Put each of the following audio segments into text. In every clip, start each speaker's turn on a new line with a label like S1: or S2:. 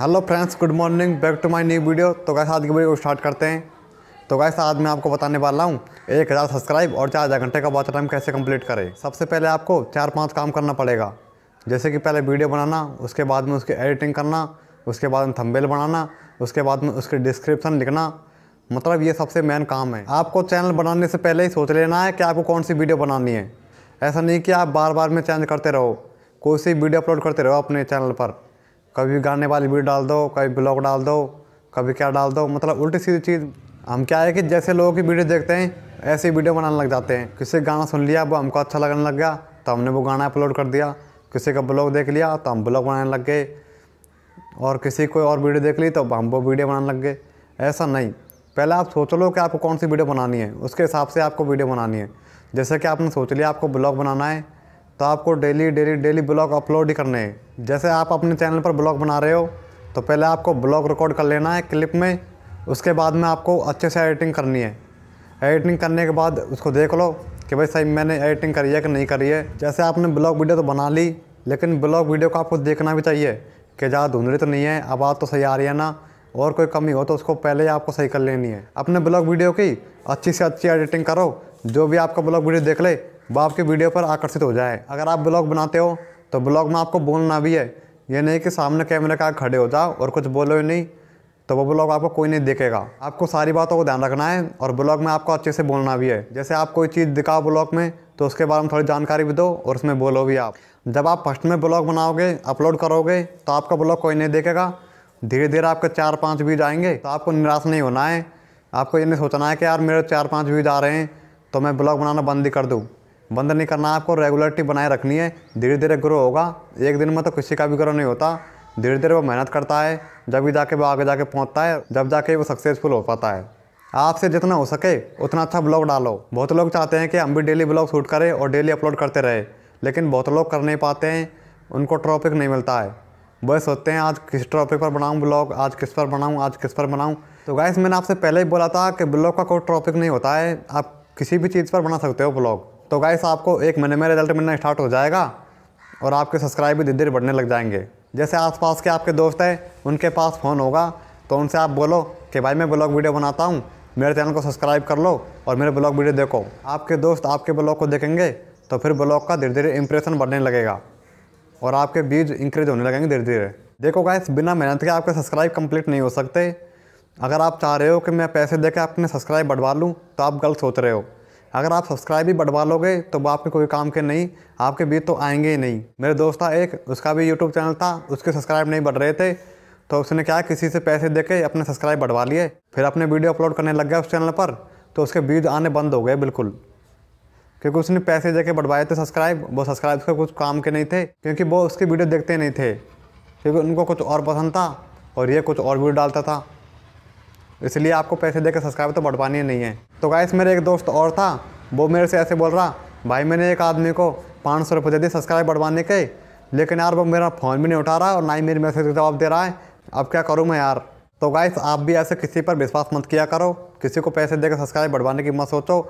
S1: hello friends good morning back to my new video तो कैसे आज की वीडियो को स्टार्ट करते हैं तो कैसे आज मैं आपको बताने वाला हूँ एक हज़ार सब्सक्राइब और चार हज़ार घंटे का वॉच टाइम कैसे कंप्लीट करें सबसे पहले आपको चार पाँच काम करना पड़ेगा जैसे कि पहले वीडियो बनाना उसके बाद में उसकी एडिटिंग करना उसके बाद में थम्बेल बनाना उसके बाद में उसके डिस्क्रिप्सन लिखना मतलब ये सबसे मेन काम है आपको चैनल बनाने से पहले ही सोच लेना है कि आपको कौन सी वीडियो बनानी है ऐसा नहीं कि आप बार बार में चेंज करते रहो कोई सी वीडियो अपलोड करते रहो अपने चैनल पर कभी गाने वाली वीडियो डाल दो कभी ब्लॉग डाल दो कभी क्या डाल दो मतलब उल्टी सीधी चीज़ हम क्या है कि जैसे लोगों की वीडियो देखते हैं ऐसे वीडियो बनाने लग जाते हैं किसी गाना सुन लिया वो हमको अच्छा लगने लग गया तो हमने वो गाना अपलोड कर दिया किसी का ब्लॉग देख लिया तो हम ब्लॉग बनाने लग गए और किसी कोई और वीडियो देख ली तो हम वो वीडियो बनाने लग गए ऐसा नहीं पहले आप सोच लो कि आपको कौन सी वीडियो बनानी है उसके हिसाब से आपको वीडियो बनानी है जैसे कि आपने सोच लिया आपको ब्लॉग बनाना है तो आपको daily daily daily vlog upload ही करने हैं जैसे आप अपने चैनल पर ब्लॉग बना रहे हो तो पहले आपको ब्लॉग रिकॉर्ड कर लेना है क्लिप में उसके बाद में आपको अच्छे से एडिटिंग करनी है एडिटिंग करने के बाद उसको देख लो कि भाई सही मैंने एडिटिंग करी है कि नहीं करी है जैसे आपने ब्लॉग वीडियो तो बना ली लेकिन ब्लॉग वीडियो को आपको देखना भी चाहिए कि ज़्यादा धुंधली तो नहीं है आवाज़ तो सही आ रही है ना और कोई कमी हो तो उसको पहले ही आपको सही कर लेनी है अपने ब्लॉग वीडियो की अच्छी से अच्छी एडिटिंग करो जो भी आपका ब्लॉग वीडियो देख ले वो आपके वीडियो पर आकर्षित हो जाए अगर आप ब्लॉग बनाते हो तो ब्लॉग में आपको बोलना भी है ये नहीं कि सामने कैमरे का खड़े हो जाओ और कुछ बोलो ही नहीं तो वो ब्लॉग आपको कोई नहीं देखेगा आपको सारी बातों को ध्यान रखना है और ब्लॉग में आपको अच्छे से बोलना भी है जैसे आप कोई चीज़ दिखाओ ब्लॉग में तो उसके बारे में थोड़ी जानकारी भी दो और उसमें बोलो भी आप जब आप फर्स्ट में ब्लॉग बनाओगे अपलोड करोगे तो आपका ब्लॉग कोई नहीं देखेगा धीरे धीरे आपके चार पाँच व्यूज आएंगे तो आपको निराश नहीं होना है आपको ये नहीं सोचना है कि यार मेरे चार पाँच व्यूज आ रहे हैं तो मैं ब्लॉग बनाना बंद ही कर दूँ बंद नहीं करना आपको रेगुलरिटी बनाए रखनी है धीरे धीरे ग्रो होगा एक दिन में तो किसी का भी ग्रो नहीं होता धीरे धीरे वो मेहनत करता है जब भी जाके वो आगे जाके पहुंचता है जब जाके वो सक्सेसफुल हो पाता है आपसे जितना हो सके उतना अच्छा ब्लॉग डालो बहुत लोग चाहते हैं कि हम भी डेली ब्लॉग शूट करें और डेली अपलोड करते रहे लेकिन बहुत लोग कर नहीं पाते हैं उनको ट्रॉपिक नहीं मिलता है वह सोचते हैं आज किस ट्रॉपिक पर बनाऊँ ब्लॉग आज किस पर बनाऊँ आज किस पर बनाऊँ तो गाइस मैंने आपसे पहले ही बोला था कि ब्लॉग का कोई ट्रॉपिक नहीं होता है आप किसी भी चीज़ पर बना सकते हो ब्लॉग तो गाइस आपको एक महीने में रिजल्ट मिलना स्टार्ट हो जाएगा और आपके सब्सक्राइब भी धीरे धीरे बढ़ने लग जाएंगे जैसे आसपास के आपके दोस्त हैं उनके पास फ़ोन होगा तो उनसे आप बोलो कि भाई मैं ब्लॉग वीडियो बनाता हूँ मेरे चैनल को सब्सक्राइब कर लो और मेरे ब्लॉग वीडियो देखो आपके दोस्त आपके ब्लॉग को देखेंगे तो फिर ब्लॉग का धीरे धीरे इंप्रेशन बढ़ने लगेगा और आपके बीज इंक्रीज होने लगेंगे धीरे धीरे देखो गाइस बिना मेहनत के आपके सब्सक्राइब कम्प्लीट नहीं हो सकते अगर आप चाह रहे हो कि मैं पैसे दे के अपने सब्सक्राइब बढ़वा लूँ तो आप गलत सोच रहे हो अगर आप सब्सक्राइब ही बढ़वा लोगे तो वो आपके कोई काम के नहीं आपके बीच तो आएंगे ही नहीं मेरे दोस्त था एक उसका भी यूट्यूब चैनल था उसके सब्सक्राइब नहीं बढ़ रहे थे तो उसने क्या किसी से पैसे दे के अपने सब्सक्राइब बढ़वा लिए फिर अपने वीडियो अपलोड करने लग गया उस चैनल पर तो उसके बीज आने बंद हो गए बिल्कुल क्योंकि उसने पैसे दे के बढ़वाए थे सब्सक्राइब वो सब्सक्राइब उसके कुछ काम के नहीं थे क्योंकि वो उसकी वीडियो देखते नहीं थे क्योंकि उनको कुछ और पसंद था और ये कुछ और वीडियो डालता था इसलिए आपको पैसे देकर सब्सक्राइब तो बढ़वानी नहीं है तो गाइस मेरे एक दोस्त और था वो मेरे से ऐसे बोल रहा भाई मैंने एक आदमी को पाँच सौ रुपये दे दिए सब्सक्राइब बढ़वाने के लेकिन यार वो मेरा फ़ोन भी नहीं उठा रहा और ना ही मेरे मैसेज का जवाब दे रहा है अब क्या करूँ मैं यार तो गाइस आप भी ऐसे किसी पर विश्वास मत किया करो किसी को पैसे देकर सब्सक्राइब बढ़वाने की मत सोचो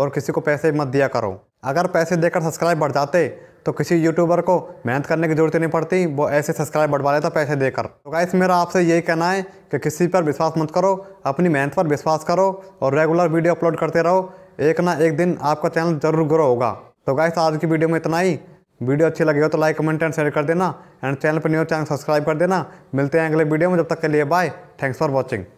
S1: और किसी को पैसे मत दिया करो अगर पैसे देकर सब्सक्राइब बढ़ जाते तो किसी यूट्यूबर को मेहनत करने की जरूरत नहीं पड़ती वो ऐसे सब्सक्राइब बढ़वा लेता पैसे देकर तो गाइस मेरा आपसे यही कहना है कि किसी पर विश्वास मत करो अपनी मेहनत पर विश्वास करो और रेगुलर वीडियो अपलोड करते रहो एक ना एक दिन आपका चैनल जरूर ग्रो होगा तो गाइस आज की वीडियो में इतना ही वीडियो अच्छी लगी हो तो लाइक कमेंट एंड शेयर कर देना एंड चैनल पर न्यू चैनल सब्सक्राइब कर देना मिलते हैं अगले वीडियो में जब तक के लिए बाय थैंक्स फॉर वॉचिंग